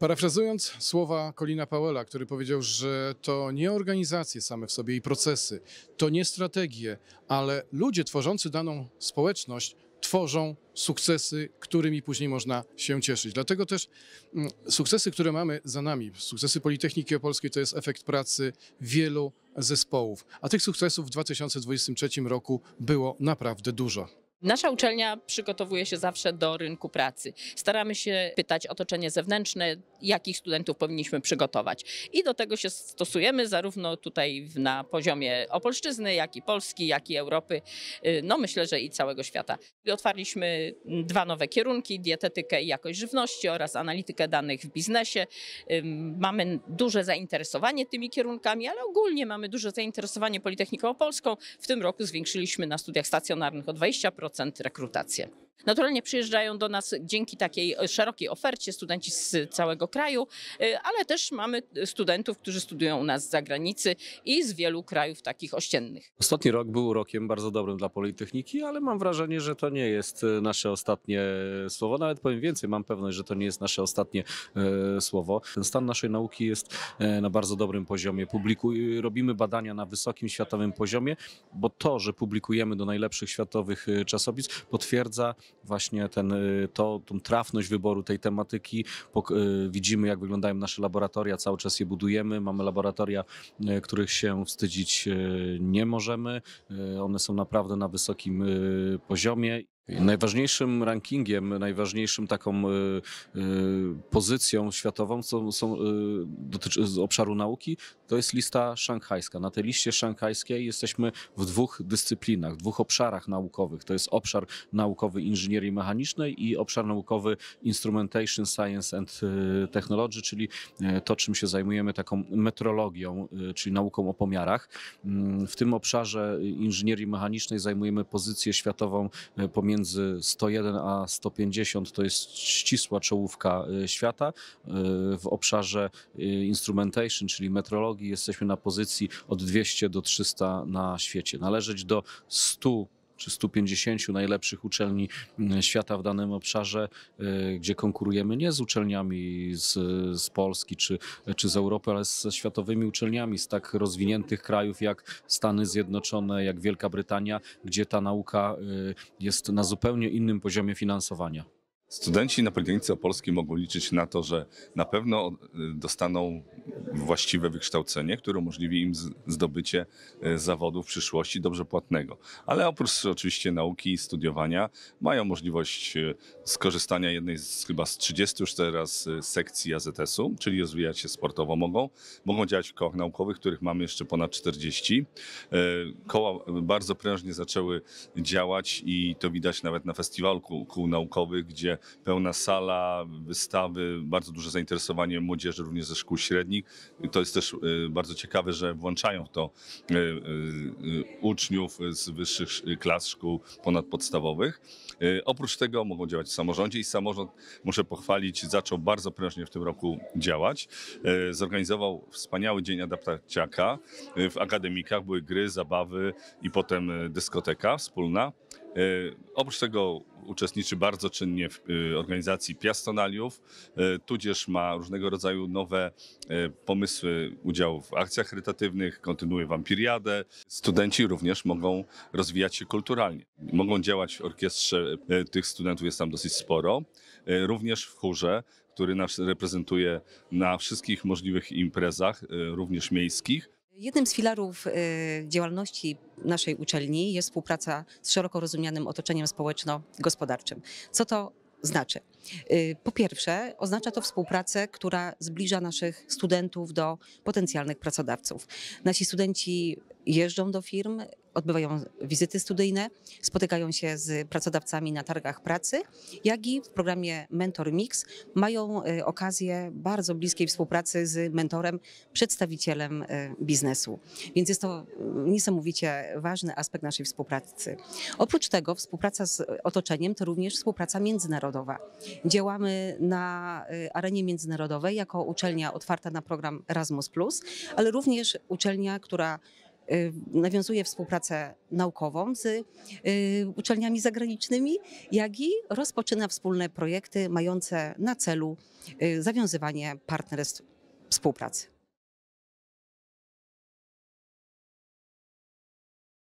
Parafrazując słowa Kolina Powella, który powiedział, że to nie organizacje same w sobie i procesy, to nie strategie, ale ludzie tworzący daną społeczność tworzą sukcesy, którymi później można się cieszyć. Dlatego też mm, sukcesy, które mamy za nami, sukcesy Politechniki Opolskiej to jest efekt pracy wielu zespołów, a tych sukcesów w 2023 roku było naprawdę dużo. Nasza uczelnia przygotowuje się zawsze do rynku pracy. Staramy się pytać otoczenie zewnętrzne, jakich studentów powinniśmy przygotować. I do tego się stosujemy zarówno tutaj na poziomie Opolszczyzny, jak i Polski, jak i Europy, y, no myślę, że i całego świata. Otwarliśmy mm, dwa nowe kierunki, dietetykę i jakość żywności oraz analitykę danych w biznesie. Y, mamy duże zainteresowanie tymi kierunkami, ale ogólnie mamy duże zainteresowanie Politechniką Opolską. W tym roku zwiększyliśmy na studiach stacjonarnych o 20% rekrutację. Naturalnie przyjeżdżają do nas dzięki takiej e, szerokiej ofercie studenci z całego kraju, e, ale też mamy studentów, którzy studiują u nas z zagranicy i z wielu krajów takich ościennych. Ostatni rok był rokiem bardzo dobrym dla Politechniki, ale mam wrażenie, że to nie jest e, nasze ostatnie słowo. Nawet powiem więcej, mam pewność, że to nie jest nasze ostatnie słowo. Ten stan naszej nauki jest na bardzo dobrym poziomie. Publikuj, robimy badania na wysokim światowym poziomie, bo to, że publikujemy do najlepszych światowych czasopism, potwierdza właśnie ten, y, to, tą trafność wyboru tej tematyki. Y, widzimy, jak wyglądają nasze laboratoria, cały czas je budujemy. Mamy laboratoria, y, których się wstydzić nie możemy. One są naprawdę na wysokim poziomie. Najważniejszym rankingiem, najważniejszym taką y, y, pozycją światową są, są, y, dotyczy, z obszaru nauki, to jest lista szanghajska. Na tej liście szanghajskiej jesteśmy w dwóch dyscyplinach, w dwóch obszarach naukowych. To jest obszar naukowy inżynierii mechanicznej i obszar naukowy Instrumentation Science and Technology, czyli to, czym się zajmujemy, taką metrologią, czyli nauką o pomiarach. Mm, w tym obszarze inżynierii mechanicznej zajmujemy pozycję światową pomiędzy między 101 a 150 to jest ścisła czołówka e, świata. E, w obszarze e, instrumentation, czyli metrologii, jesteśmy na pozycji od 200 do 300 na świecie. Należeć do 100 czy 150 najlepszych uczelni mm, świata w danym obszarze, e, gdzie konkurujemy nie z uczelniami z, z Polski czy, czy z Europy, ale ze światowymi uczelniami z tak rozwiniętych krajów jak Stany Zjednoczone, jak Wielka Brytania, gdzie ta nauka e, jest na zupełnie innym poziomie finansowania. Studenci na Politechnice Opolskiej mogą liczyć na to, że na pewno e, dostaną właściwe wykształcenie, które umożliwi im zdobycie e, zawodu w przyszłości dobrze płatnego. Ale oprócz oczywiście nauki i studiowania mają możliwość e, skorzystania jednej z chyba z 30 już teraz sekcji AZS-u, czyli rozwijać się sportowo mogą. Mogą działać w kołach naukowych, których mamy jeszcze ponad 40. Koła bardzo prężnie zaczęły działać i to widać nawet na festiwalu kół naukowych, gdzie pełna sala, wystawy, bardzo duże zainteresowanie młodzieży również ze szkół średnich. to jest też y, bardzo ciekawe, że włączają w to y, y, uczniów z wyższych klas szkół ponadpodstawowych. Oprócz tego mogą działać w samorządzie i samorząd, muszę pochwalić, zaczął bardzo prężnie w tym roku działać. Zorganizował wspaniały dzień adaptaciaka. W akademikach były gry, zabawy i potem dyskoteka wspólna. Oprócz tego uczestniczy bardzo czynnie w y, organizacji Piastonaliów, y, tudzież ma różnego rodzaju nowe y, pomysły udziału w akcjach charytatywnych, kontynuuje wampiriadę. Studenci również mogą rozwijać się kulturalnie. Mogą działać w orkiestrze, tych studentów jest tam dosyć sporo, również w chórze, który nas reprezentuje na wszystkich możliwych imprezach, również miejskich. Jednym z filarów y, działalności naszej uczelni jest współpraca z szeroko rozumianym otoczeniem społeczno-gospodarczym. Co to znaczy? Y, po pierwsze, oznacza to współpracę, która zbliża naszych studentów do potencjalnych pracodawców. Nasi studenci jeżdżą do firm, odbywają wizyty studyjne, spotykają się z pracodawcami na targach pracy, jak i w programie Mentor Mix mają y, okazję bardzo bliskiej współpracy z mentorem, przedstawicielem y, biznesu. Więc jest to y, niesamowicie ważny aspekt naszej współpracy. Oprócz tego współpraca z otoczeniem to również współpraca międzynarodowa. Działamy na arenie międzynarodowej jako uczelnia otwarta na program Erasmus+, ale również uczelnia, która Y, nawiązuje współpracę naukową z y, uczelniami zagranicznymi, jak i rozpoczyna wspólne projekty mające na celu y, zawiązywanie partnerstw współpracy.